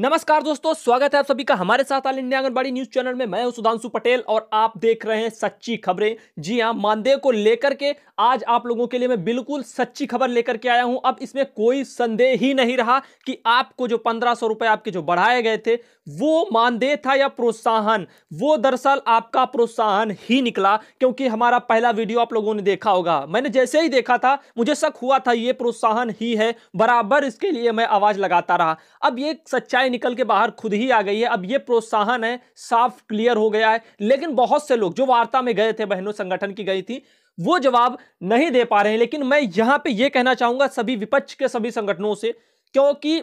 नमस्कार दोस्तों स्वागत है आप सभी का हमारे साथ all India Anganwadi news channel में मैं हूं सुधांशु पटेल और आप देख रहे हैं सच्ची खबरें जी हां मानदेय को लेकर के आज आप लोगों के लिए मैं बिल्कुल सच्ची खबर लेकर के आया हूं अब इसमें कोई संदेह ही नहीं रहा कि आपको जो पंद्रह सौ रुपए आपके जो बढ़ाए गए थे वो मानदेय था या प्रोत्साहन वो दरअसल आपका प्रोत्साहन ही निकला क्योंकि हमारा पहला वीडियो आप लोगों ने देखा होगा मैंने जैसे ही देखा था मुझे शक हुआ था ये प्रोत्साहन ही है बराबर इसके लिए मैं आवाज लगाता रहा अब ये सच्चाई सच्चाई निकल के बाहर खुद ही आ गई है अब ये प्रोत्साहन है साफ क्लियर हो गया है लेकिन बहुत से लोग जो वार्ता में गए थे बहनों संगठन की गई थी वो जवाब नहीं दे पा रहे हैं लेकिन मैं यहां पे ये कहना चाहूंगा सभी विपक्ष के सभी संगठनों से क्योंकि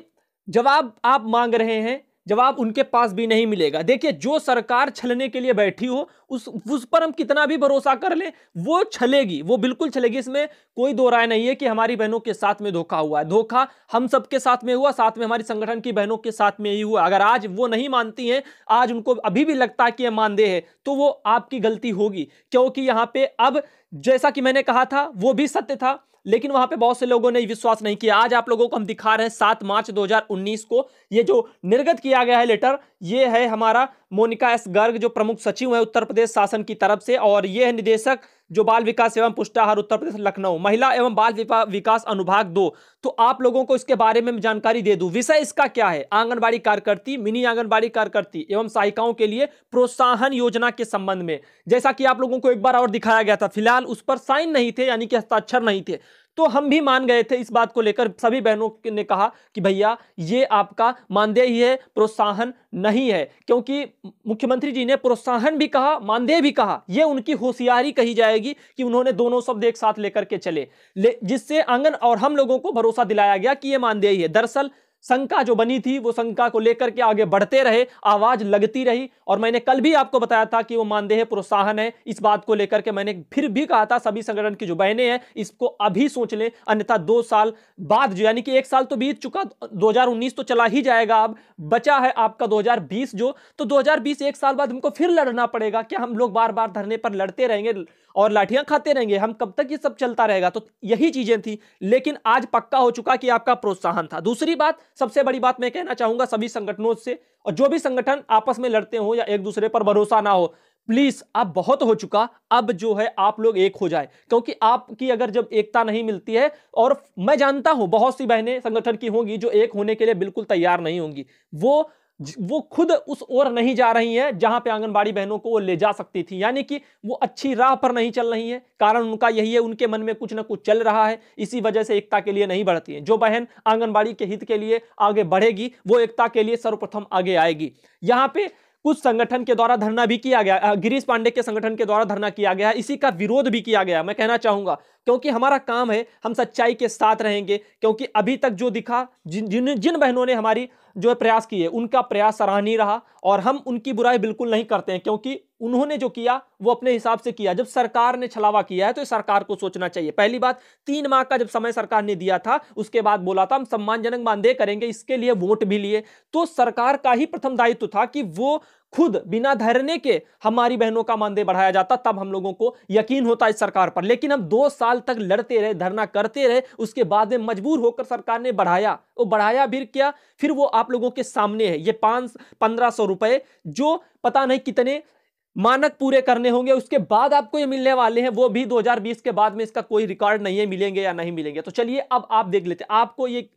जवाब आप मांग रहे हैं जवाब उनके पास भी नहीं मिलेगा देखिए जो सरकार छलने के लिए बैठी हो उस उस पर हम कितना भी भरोसा कर लें वो छलेगी वो बिल्कुल छलेगी इसमें कोई दो राय नहीं है कि हमारी बहनों के साथ में धोखा हुआ है धोखा हम सबके साथ में हुआ साथ में हमारी संगठन की बहनों के साथ में ही हुआ अगर आज वो नहीं मानती हैं आज उनको अभी भी लगता है कि मानदेह है तो वो आपकी गलती होगी क्योंकि यहाँ पे अब जैसा कि मैंने कहा था वो भी सत्य था लेकिन वहां पे बहुत से लोगों ने विश्वास नहीं किया आज आप लोगों को हम दिखा रहे हैं सात मार्च 2019 को ये जो निर्गत किया गया है लेटर ये है हमारा मोनिका एस गर्ग जो प्रमुख सचिव है उत्तर प्रदेश शासन की तरफ से और ये है निदेशक जो बाल विकास एवं पुष्टाहार उत्तर प्रदेश लखनऊ महिला एवं बाल विकास अनुभाग दो तो आप लोगों को इसके बारे में जानकारी दे दूं विषय इसका क्या है आंगनबाड़ी कार्यकर्ती मिनी आंगनबाड़ी कार्यकर्ती एवं सहायिकाओं के लिए प्रोत्साहन योजना के संबंध में जैसा कि आप लोगों को एक बार और दिखाया गया था फिलहाल उस पर साइन नहीं थे यानी कि हस्ताक्षर नहीं थे तो हम भी मान गए थे इस बात को लेकर सभी बहनों ने कहा कि भैया ये आपका मानदेय ही है प्रोत्साहन नहीं है क्योंकि मुख्यमंत्री जी ने प्रोत्साहन भी कहा मानदेय भी कहा यह उनकी होशियारी कही जाएगी कि उन्होंने दोनों शब्द एक साथ लेकर के चले ले, जिससे आंगन और हम लोगों को भरोसा दिलाया गया कि यह मानदेय ही है दरअसल शंका जो बनी थी वो शंका को लेकर के आगे बढ़ते रहे आवाज लगती रही और मैंने कल भी आपको बताया था कि वो मानदेय प्रोत्साहन है इस बात को लेकर के मैंने फिर भी कहा था सभी संगठन की जो बहनें हैं इसको अभी सोच लें अन्यथा दो साल बाद जो यानी कि एक साल तो बीत चुका 2019 तो चला ही जाएगा अब बचा है आपका दो जो तो दो एक साल बाद हमको फिर लड़ना पड़ेगा क्या हम लोग बार बार धरने पर लड़ते रहेंगे और लाठियां खाते रहेंगे हम कब तक ये सब चलता रहेगा तो यही चीजें थी लेकिन आज पक्का हो चुका कि आपका प्रोत्साहन था दूसरी बात सबसे बड़ी बात मैं कहना चाहूंगा सभी संगठनों से और जो भी संगठन आपस में लड़ते हो या एक दूसरे पर भरोसा ना हो प्लीज अब बहुत हो चुका अब जो है आप लोग एक हो जाए क्योंकि आपकी अगर जब एकता नहीं मिलती है और मैं जानता हूं बहुत सी बहनें संगठन की होंगी जो एक होने के लिए बिल्कुल तैयार नहीं होंगी वो वो खुद उस ओर नहीं जा रही हैं जहां पे आंगनबाड़ी बहनों को वो ले जा सकती थी यानी कि वो अच्छी राह पर नहीं चल रही हैं कारण उनका यही है उनके मन में कुछ ना कुछ चल रहा है इसी वजह से एकता के लिए नहीं बढ़ती हैं जो बहन आंगनबाड़ी के हित के लिए आगे बढ़ेगी वो एकता के लिए सर्वप्रथम आगे आएगी यहाँ पे कुछ संगठन के द्वारा धरना भी किया गया गिरीश पांडे के संगठन के द्वारा धरना किया गया इसी का विरोध भी किया गया मैं कहना चाहूंगा क्योंकि हमारा काम है हम सच्चाई के साथ रहेंगे क्योंकि अभी तक जो दिखा जिन जिन जिन बहनों ने हमारी जो प्रयास किए उनका प्रयास सराहनीय रहा और हम उनकी बुराई बिल्कुल नहीं करते हैं क्योंकि उन्होंने जो किया वो अपने हिसाब से किया जब सरकार ने छलावा किया है तो सरकार को सोचना चाहिए पहली बात तीन माह का जब समय सरकार ने दिया था उसके बाद बोला था हम सम्मानजनक मानदेय करेंगे इसके लिए वोट भी लिए तो सरकार का ही प्रथम दायित्व था कि वो खुद बिना धरने के हमारी बहनों का मानदेय बढ़ाया जाता तब हम लोगों को यकीन होता इस सरकार पर लेकिन हम दो साल तक लड़ते रहे धरना करते रहे उसके बाद में मजबूर होकर सरकार ने बढ़ाया वो तो बढ़ाया भी क्या फिर वो आप लोगों के सामने है ये पांच पंद्रह सौ रुपए जो पता नहीं कितने मानक पूरे करने होंगे उसके बाद आपको ये मिलने वाले हैं वो भी 2020 के बाद में इसका कोई रिकॉर्ड नहीं है मिलेंगे या नहीं मिलेंगे तो चलिए अब आप देख लेते आपको ये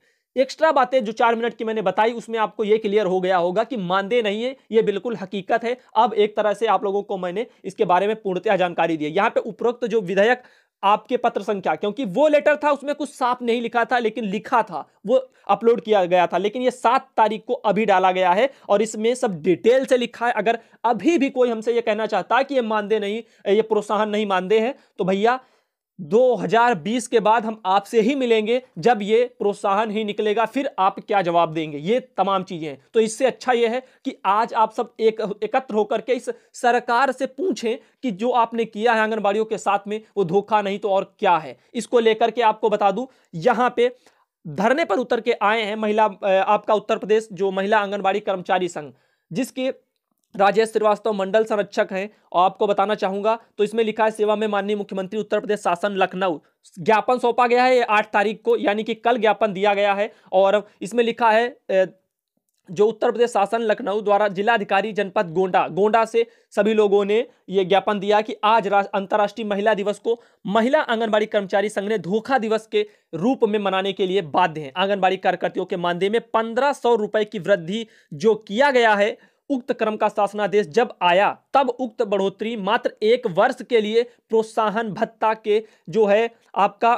एक्स्ट्रा बातें जो चार मिनट की मैंने बताई उसमें आपको ये क्लियर हो गया होगा कि मानदेय नहीं है ये बिल्कुल हकीकत है अब एक तरह से आप लोगों को मैंने इसके बारे में पूर्णतया जानकारी दी यहाँ पे उपरोक्त जो विधेयक आपके पत्र संख्या क्योंकि वो लेटर था उसमें कुछ साफ नहीं लिखा था लेकिन लिखा था वो अपलोड किया गया था लेकिन ये सात तारीख को अभी डाला गया है और इसमें सब डिटेल से लिखा है अगर अभी भी कोई हमसे ये कहना चाहता है कि ये मानदेय नहीं ये प्रोत्साहन नहीं मानदेय है तो भैया 2020 के बाद हम आपसे ही मिलेंगे जब ये प्रोत्साहन ही निकलेगा फिर आप क्या जवाब देंगे ये तमाम चीज़ें हैं तो इससे अच्छा ये है कि आज आप सब एक एकत्र होकर के इस सरकार से पूछें कि जो आपने किया है आंगनबाड़ियों के साथ में वो धोखा नहीं तो और क्या है इसको लेकर के आपको बता दूं यहाँ पे धरने पर उतर के आए हैं महिला आपका उत्तर प्रदेश जो महिला आंगनबाड़ी कर्मचारी संघ जिसके राजेश श्रीवास्तव मंडल संरक्षक हैं और आपको बताना चाहूंगा तो इसमें लिखा है सेवा में माननीय मुख्यमंत्री उत्तर प्रदेश शासन लखनऊ ज्ञापन सौंपा गया है आठ तारीख को यानी कि कल ज्ञापन दिया गया है और इसमें लिखा है जो उत्तर प्रदेश शासन लखनऊ द्वारा जिलाधिकारी जनपद गोंडा गोंडा से सभी लोगों ने यह ज्ञापन दिया कि आज अंतर्राष्ट्रीय महिला दिवस को महिला आंगनबाड़ी कर्मचारी संघ ने धोखा दिवस के रूप में मनाने के लिए बाध्य हैं आंगनबाड़ी कार्यकर्तियों के मानदेय में पंद्रह सौ रुपए की वृद्धि जो किया गया है उक्त क्रम का शासनादेश जब आया तब उक्त बढ़ोतरी मात्र एक वर्ष के लिए प्रोत्साहन भत्ता के जो है आपका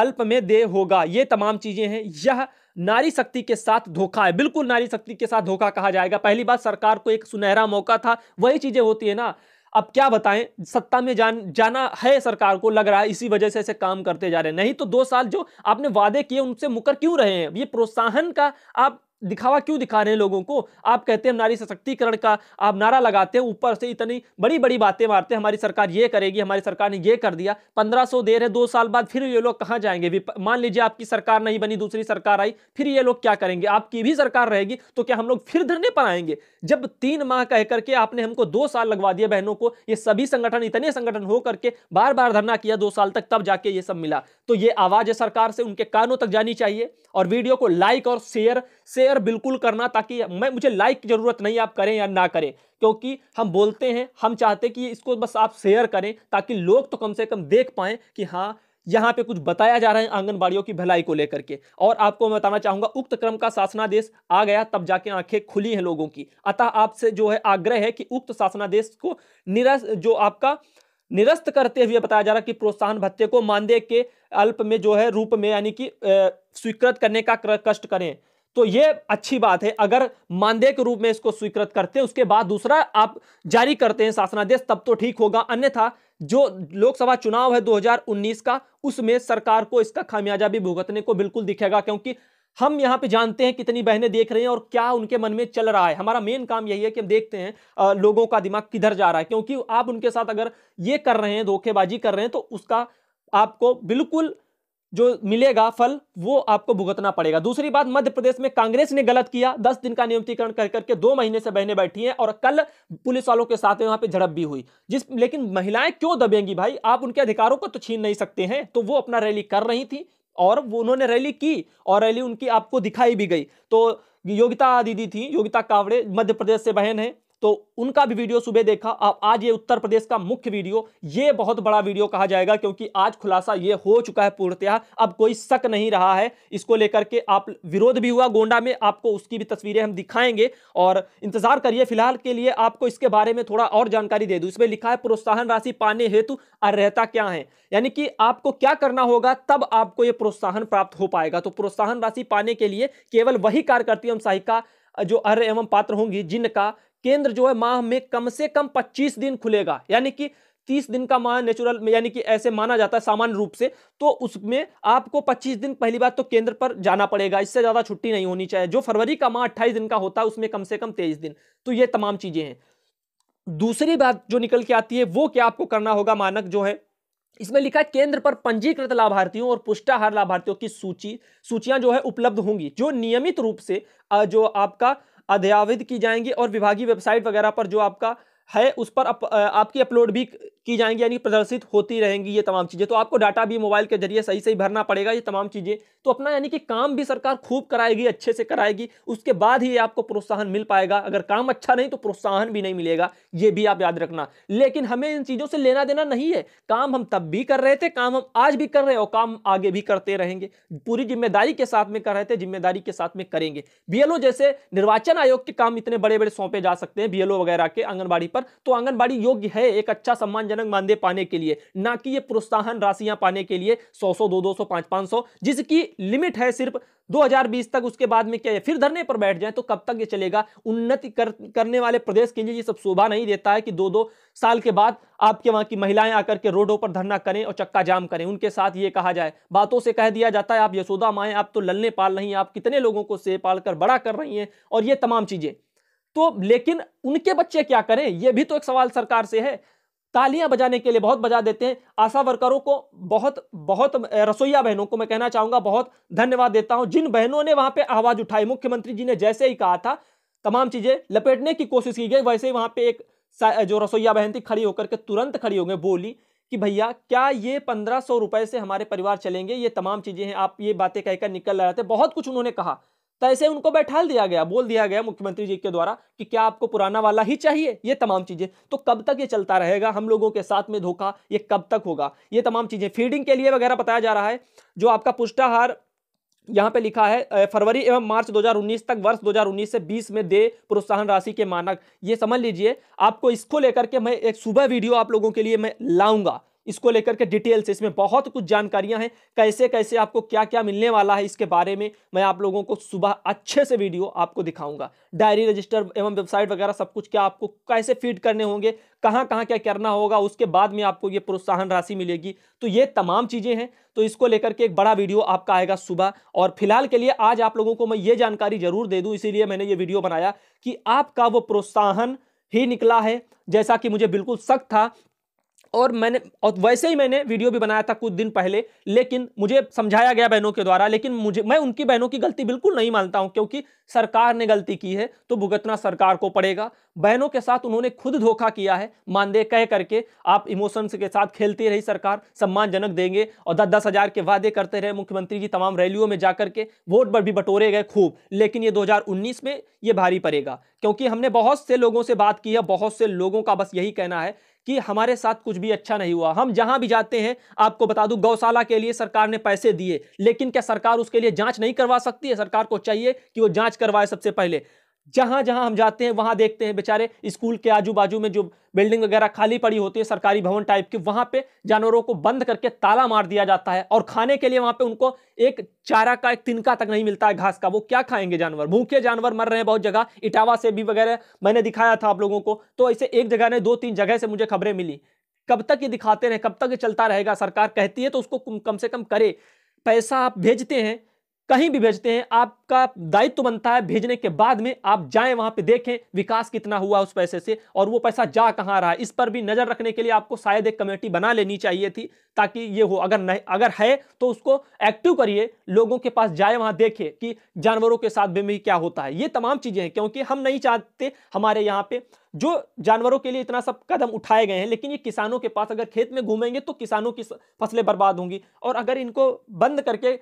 अल्प में दे होगा ये तमाम चीजें हैं यह नारी शक्ति के साथ धोखा है बिल्कुल नारी शक्ति के साथ धोखा कहा जाएगा पहली बार सरकार को एक सुनहरा मौका था वही चीजें होती है ना अब क्या बताएं सत्ता में जान जाना है सरकार को लग रहा है इसी वजह से ऐसे काम करते जा रहे हैं नहीं तो दो साल जो आपने वादे किए उनसे मुकर क्यों रहे हैं ये प्रोत्साहन का आप दिखावा क्यों दिखा रहे हैं लोगों को आप कहते हैं नारी सशक्तिकरण का आप नारा लगाते हैं ऊपर से इतनी बड़ी बड़ी बातें मारते हैं हमारी सरकार ये करेगी हमारी सरकार ने ये कर दिया पंद्रह सौ दे रहे दो साल बाद फिर ये लोग कहाँ जाएंगे मान लीजिए आपकी सरकार नहीं बनी दूसरी सरकार आई फिर ये लोग क्या करेंगे आपकी भी सरकार रहेगी तो क्या हम लोग फिर धरने पर आएंगे जब तीन माह कह करके आपने हमको दो साल लगवा दिया बहनों को ये सभी संगठन इतने संगठन हो करके बार बार धरना किया दो साल तक तब जाके ये सब मिला तो ये आवाज़ है सरकार से उनके कानों तक जानी चाहिए और वीडियो को लाइक और शेयर शेयर बिल्कुल करना ताकि मैं मुझे लाइक की ज़रूरत नहीं आप करें या ना करें क्योंकि हम बोलते हैं हम चाहते कि इसको बस आप शेयर करें ताकि लोग तो कम से कम देख पाएँ कि हाँ यहाँ पे कुछ बताया जा रहा है आंगनबाड़ियों की भलाई को लेकर के और आपको मैं बताना चाहूँगा उक्त क्रम का शासनादेश आ गया तब जाके आंखें खुली हैं लोगों की अतः आपसे जो है आग्रह है कि उक्त शासनादेश को निरस्त जो आपका निरस्त करते हुए बताया जा रहा है कि प्रोत्साहन भत्ते को मानदेय के अल्प में जो है रूप में यानी कि स्वीकृत करने का कष्ट करें तो ये अच्छी बात है अगर मानदेय के रूप में इसको स्वीकृत करते हैं उसके बाद दूसरा आप जारी करते हैं शासनादेश तब तो ठीक होगा अन्यथा जो लोकसभा चुनाव है 2019 का उसमें सरकार को इसका खामियाजा भी भुगतने को बिल्कुल दिखेगा क्योंकि हम यहाँ पे जानते हैं कितनी बहनें देख रही हैं और क्या उनके मन में चल रहा है हमारा मेन काम यही है कि हम देखते हैं लोगों का दिमाग किधर जा रहा है क्योंकि आप उनके साथ अगर ये कर रहे हैं धोखेबाजी कर रहे हैं तो उसका आपको बिल्कुल जो मिलेगा फल वो आपको भुगतना पड़ेगा दूसरी बात मध्य प्रदेश में कांग्रेस ने गलत किया दस दिन का नियमितीकरण कर करके दो महीने से बहने बैठी हैं और कल पुलिस वालों के साथ वहां पे झड़प भी हुई जिस लेकिन महिलाएं क्यों दबेंगी भाई आप उनके अधिकारों को तो छीन नहीं सकते हैं तो वो अपना रैली कर रही थी और वो उन्होंने रैली की और रैली उनकी आपको दिखाई भी गई तो योगिता दीदी थी योगिता कावड़े मध्य प्रदेश से बहन है तो उनका भी वीडियो सुबह देखा आप आज ये उत्तर प्रदेश का मुख्य वीडियो ये बहुत बड़ा वीडियो कहा जाएगा क्योंकि आज खुलासा ये हो चुका है पूर्णतया अब कोई शक नहीं रहा है इसको लेकर के आप विरोध भी हुआ गोंडा में आपको उसकी भी तस्वीरें हम दिखाएंगे और इंतजार करिए फिलहाल के लिए आपको इसके बारे में थोड़ा और जानकारी दे दूं इसमें लिखा है प्रोत्साहन राशि पाने हेतु अर्हता क्या है यानी कि आपको क्या करना होगा तब आपको ये प्रोत्साहन प्राप्त हो पाएगा तो प्रोत्साहन राशि पाने के लिए केवल वही कार्यकर्ती एवं सहायिका जो अर्य एवं पात्र होंगी जिनका केंद्र जो है माह में कम से कम 25 दिन खुलेगा यानी कि 30 दिन का माह नेचुरल यानी कि ऐसे माना जाता है सामान्य रूप से तो उसमें आपको 25 दिन पहली बात तो केंद्र पर जाना पड़ेगा इससे ज़्यादा छुट्टी नहीं होनी चाहिए जो फरवरी का माह 28 दिन का होता है उसमें कम से कम 23 दिन तो ये तमाम चीज़ें हैं दूसरी बात जो निकल के आती है वो क्या आपको करना होगा मानक जो है इसमें लिखा है केंद्र पर पंजीकृत लाभार्थियों और पुष्टाहार लाभार्थियों की सूची सूचियां जो है उपलब्ध होंगी जो नियमित रूप से जो आपका अध्यावित की जाएंगी और विभागीय वेबसाइट वगैरह पर जो आपका है उस पर अप, आपकी अपलोड भी की जाएंगी यानी प्रदर्शित होती रहेंगी ये तमाम चीज़ें तो आपको डाटा भी मोबाइल के जरिए सही सही भरना पड़ेगा ये तमाम चीज़ें तो अपना यानी कि काम भी सरकार खूब कराएगी अच्छे से कराएगी उसके बाद ही आपको प्रोत्साहन मिल पाएगा अगर काम अच्छा नहीं तो प्रोत्साहन भी नहीं मिलेगा ये भी आप याद रखना लेकिन हमें इन चीज़ों से लेना देना नहीं है काम हम तब भी कर रहे थे काम हम आज भी कर रहे हैं और काम आगे भी करते रहेंगे पूरी जिम्मेदारी के साथ में कर रहे थे जिम्मेदारी के साथ में करेंगे बीएलओ जैसे निर्वाचन आयोग के काम इतने बड़े बड़े सौंपे जा सकते हैं बीएलओ वगैरह के आंगनबाड़ी पर तो आंगनबाड़ी योग्य है एक अच्छा सम्मान सम्मानजनक मानदेय पाने के लिए ना कि ये प्रोत्साहन राशियां पाने के लिए सौ सौ दो दो सौ पांच पांच सौ जिसकी लिमिट है सिर्फ 2020 तक उसके बाद में क्या है फिर धरने पर बैठ जाए तो कब तक ये चलेगा उन्नति कर, करने वाले प्रदेश के लिए ये सब शोभा नहीं देता है कि दो दो साल के बाद आपके वहां की महिलाएं आकर के रोडों पर धरना करें और चक्का जाम करें उनके साथ ये कहा जाए बातों से कह दिया जाता है आप यशोदा माए आप तो लल्ले पाल रही हैं आप कितने लोगों को से पाल कर बड़ा कर रही हैं और ये तमाम चीजें तो लेकिन उनके बच्चे क्या करें यह भी तो एक सवाल सरकार से है तालियां बजाने के लिए बहुत बजा देते हैं आशा वर्करों को बहुत बहुत रसोईया बहनों को मैं कहना चाहूंगा बहुत धन्यवाद देता हूं जिन बहनों ने वहां पे आवाज उठाई मुख्यमंत्री जी ने जैसे ही कहा था तमाम चीजें लपेटने की कोशिश की गई वैसे ही वहां पे एक जो रसोईया बहन थी खड़ी होकर के तुरंत खड़ी हो गई बोली कि भैया क्या ये पंद्रह सौ रुपए से हमारे परिवार चलेंगे ये तमाम चीजें हैं आप ये बातें कहकर निकल रहे थे बहुत कुछ उन्होंने कहा तो ऐसे उनको बैठा दिया गया बोल दिया गया मुख्यमंत्री जी के द्वारा कि क्या आपको पुराना वाला ही चाहिए ये तमाम चीज़ें तो कब तक ये चलता रहेगा हम लोगों के साथ में धोखा ये कब तक होगा ये तमाम चीज़ें फीडिंग के लिए वगैरह बताया जा रहा है जो आपका पुष्टाहार यहाँ पे लिखा है फरवरी एवं मार्च 2019 तक वर्ष 2019 से 20 में दे प्रोत्साहन राशि के मानक ये समझ लीजिए आपको इसको लेकर के मैं एक सुबह वीडियो आप लोगों के लिए मैं लाऊंगा इसको लेकर के डिटेल से इसमें बहुत कुछ जानकारियां हैं कैसे कैसे आपको क्या क्या मिलने वाला है इसके बारे में मैं आप लोगों को सुबह अच्छे से वीडियो आपको दिखाऊंगा डायरी रजिस्टर एवं वेबसाइट वगैरह सब कुछ क्या आपको कैसे फीड करने होंगे कहाँ कहाँ क्या करना होगा उसके बाद में आपको ये प्रोत्साहन राशि मिलेगी तो ये तमाम चीज़ें हैं तो इसको लेकर के एक बड़ा वीडियो आपका आएगा सुबह और फिलहाल के लिए आज आप लोगों को मैं ये जानकारी जरूर दे दूँ इसीलिए मैंने ये वीडियो बनाया कि आपका वो प्रोत्साहन ही निकला है जैसा कि मुझे बिल्कुल शक था और मैंने और वैसे ही मैंने वीडियो भी बनाया था कुछ दिन पहले लेकिन मुझे समझाया गया बहनों के द्वारा लेकिन मुझे मैं उनकी बहनों की गलती बिल्कुल नहीं मानता हूं क्योंकि सरकार ने गलती की है तो भुगतना सरकार को पड़ेगा बहनों के साथ उन्होंने खुद धोखा किया है मानदेय कह करके आप इमोशंस के साथ खेलती रही सरकार सम्मानजनक देंगे और दस दस हज़ार के वादे करते रहे मुख्यमंत्री जी तमाम रैलियों में जाकर के वोट पर भी बटोरे गए खूब लेकिन ये दो में ये भारी पड़ेगा क्योंकि हमने बहुत से लोगों से बात की है बहुत से लोगों का बस यही कहना है कि हमारे साथ कुछ भी अच्छा नहीं हुआ हम जहां भी जाते हैं आपको बता दूं गौशाला के लिए सरकार ने पैसे दिए लेकिन क्या सरकार उसके लिए जांच नहीं करवा सकती है सरकार को चाहिए कि वो जांच करवाए सबसे पहले जहां जहां हम जाते हैं वहां देखते हैं बेचारे स्कूल के आजू बाजू में जो बिल्डिंग वगैरह खाली पड़ी होती है सरकारी भवन टाइप की वहां पे जानवरों को बंद करके ताला मार दिया जाता है और खाने के लिए वहां पे उनको एक चारा का एक तिनका तक नहीं मिलता है घास का वो क्या खाएंगे जानवर भूखे जानवर मर रहे हैं बहुत जगह इटावा से भी वगैरह मैंने दिखाया था आप लोगों को तो ऐसे एक जगह ने दो तीन जगह से मुझे खबरें मिली कब तक ये दिखाते रहे कब तक ये चलता रहेगा सरकार कहती है तो उसको कम से कम करे पैसा आप भेजते हैं कहीं भी भेजते हैं आपका दायित्व तो बनता है भेजने के बाद में आप जाएं वहां पे देखें विकास कितना हुआ उस पैसे से और वो पैसा जा कहाँ रहा है इस पर भी नज़र रखने के लिए आपको शायद एक कमेटी बना लेनी चाहिए थी ताकि ये हो अगर नहीं अगर है तो उसको एक्टिव करिए लोगों के पास जाए वहाँ देखें कि जानवरों के साथ में क्या होता है ये तमाम चीज़ें हैं क्योंकि हम नहीं चाहते हमारे यहाँ पर जो जानवरों के लिए इतना सब कदम उठाए गए हैं लेकिन ये किसानों के पास अगर खेत में घूमेंगे तो किसानों की फसलें बर्बाद होंगी और अगर इनको बंद करके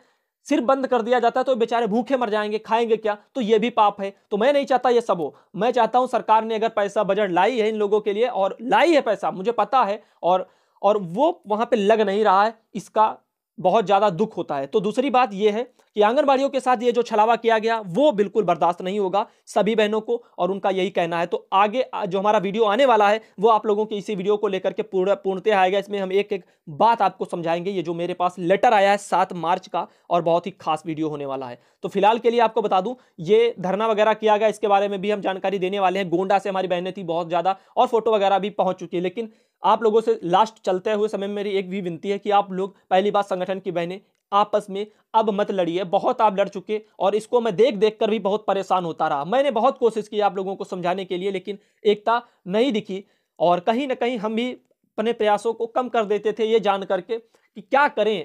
सिर बंद कर दिया जाता है तो बेचारे भूखे मर जाएंगे खाएंगे क्या तो ये भी पाप है तो मैं नहीं चाहता ये सब हो मैं चाहता हूँ सरकार ने अगर पैसा बजट लाई है इन लोगों के लिए और लाई है पैसा मुझे पता है और और वो वहाँ पे लग नहीं रहा है इसका बहुत ज़्यादा दुख होता है तो दूसरी बात ये है कि आंगनबाड़ियों के साथ ये जो छलावा किया गया वो बिल्कुल बर्दाश्त नहीं होगा सभी बहनों को और उनका यही कहना है तो आगे जो हमारा वीडियो आने वाला है वो आप लोगों के इसी वीडियो को लेकर के पूर्ण पूर्णतः आएगा इसमें हम एक एक बात आपको समझाएंगे ये जो मेरे पास लेटर आया है सात मार्च का और बहुत ही खास वीडियो होने वाला है तो फिलहाल के लिए आपको बता दूं ये धरना वगैरह किया गया इसके बारे में भी हम जानकारी देने वाले हैं गोंडा से हमारी बहनें थी बहुत ज़्यादा और फोटो वगैरह भी पहुंच चुकी है लेकिन आप लोगों से लास्ट चलते हुए समय में मेरी एक भी विनती है कि आप लोग पहली बार संगठन की बहनें आपस में अब मत लड़िए बहुत आप लड़ चुके और इसको मैं देख देख कर भी बहुत परेशान होता रहा मैंने बहुत कोशिश की आप लोगों को समझाने के लिए लेकिन एकता नहीं दिखी और कहीं ना कहीं हम भी अपने प्रयासों को कम कर देते थे ये जान करके कि क्या करें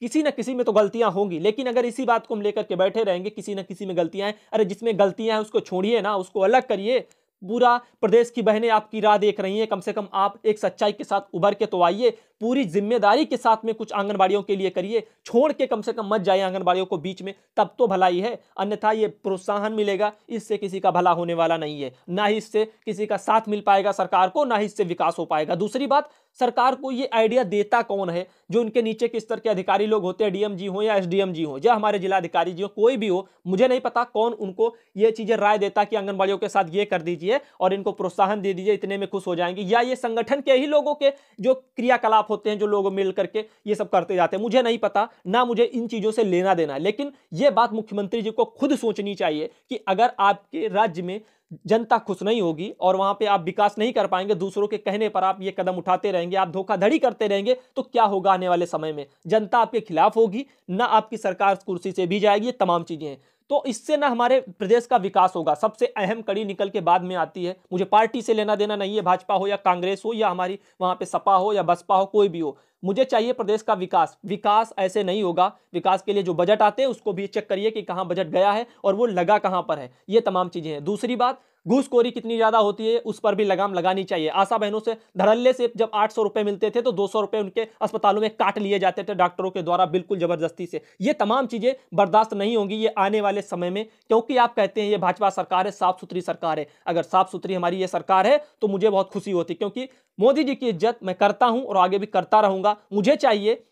किसी न किसी में तो गलतियां होंगी लेकिन अगर इसी बात को हम लेकर के बैठे रहेंगे किसी न किसी में गलतियां हैं अरे जिसमें गलतियां हैं उसको छोड़िए ना उसको अलग करिए पूरा प्रदेश की बहनें आपकी राह देख रही हैं कम से कम आप एक सच्चाई के साथ उभर के तो आइए पूरी जिम्मेदारी के साथ में कुछ आंगनबाड़ियों के लिए करिए छोड़ के कम से कम मत जाए आंगनबाड़ियों को बीच में तब तो भलाई है अन्यथा ये प्रोत्साहन मिलेगा इससे किसी का भला होने वाला नहीं है ना ही इससे किसी का साथ मिल पाएगा सरकार को ना ही इससे विकास हो पाएगा दूसरी बात सरकार को ये आइडिया देता कौन है जो उनके नीचे के स्तर के अधिकारी लोग होते हैं डीएम जी हो या जी हो या हमारे जिलाधिकारी जी हो कोई भी हो मुझे नहीं पता कौन उनको ये चीज़ें राय देता कि आंगनबाड़ियों के साथ ये कर दीजिए और इनको प्रोत्साहन दे दीजिए इतने में खुश हो जाएंगे या ये संगठन के ही लोगों के जो क्रियाकलाप होते हैं जो लोग मिल करके ये सब करते जाते हैं मुझे नहीं पता ना मुझे इन चीज़ों से लेना देना लेकिन ये बात मुख्यमंत्री जी को खुद सोचनी चाहिए कि अगर आपके राज्य में जनता खुश नहीं होगी और वहां पे आप विकास नहीं कर पाएंगे दूसरों के कहने पर आप ये कदम उठाते रहेंगे आप धोखाधड़ी करते रहेंगे तो क्या होगा आने वाले समय में जनता आपके खिलाफ होगी ना आपकी सरकार कुर्सी से भी जाएगी तमाम चीजें हैं तो इससे ना हमारे प्रदेश का विकास होगा सबसे अहम कड़ी निकल के बाद में आती है मुझे पार्टी से लेना देना नहीं है भाजपा हो या कांग्रेस हो या हमारी वहाँ पे सपा हो या बसपा हो कोई भी हो मुझे चाहिए प्रदेश का विकास विकास ऐसे नहीं होगा विकास के लिए जो बजट आते हैं उसको भी चेक करिए कि कहाँ बजट गया है और वो लगा कहाँ पर है ये तमाम चीज़ें हैं दूसरी बात घूसखोरी कितनी ज्यादा होती है उस पर भी लगाम लगानी चाहिए आशा बहनों से धड़ल्ले से जब आठ सौ रुपए मिलते थे तो दो सौ रुपए उनके अस्पतालों में काट लिए जाते थे डॉक्टरों के द्वारा बिल्कुल जबरदस्ती से ये तमाम चीजें बर्दाश्त नहीं होंगी ये आने वाले समय में क्योंकि आप कहते हैं ये भाजपा सरकार है साफ सुथरी सरकार है अगर साफ सुथरी हमारी ये सरकार है तो मुझे बहुत खुशी होती क्योंकि मोदी जी की इज्जत मैं करता हूं और आगे भी करता रहूंगा मुझे चाहिए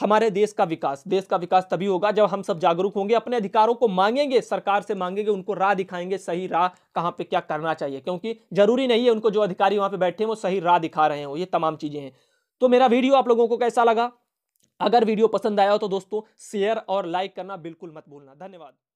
हमारे देश का विकास देश का विकास तभी होगा जब हम सब जागरूक होंगे अपने अधिकारों को मांगेंगे सरकार से मांगेंगे उनको राह दिखाएंगे सही राह कहाँ पे क्या करना चाहिए क्योंकि जरूरी नहीं है उनको जो अधिकारी वहाँ पे बैठे हैं वो सही राह दिखा रहे हो ये तमाम चीज़ें हैं तो मेरा वीडियो आप लोगों को कैसा लगा अगर वीडियो पसंद आया हो तो दोस्तों शेयर और लाइक करना बिल्कुल मत भूलना धन्यवाद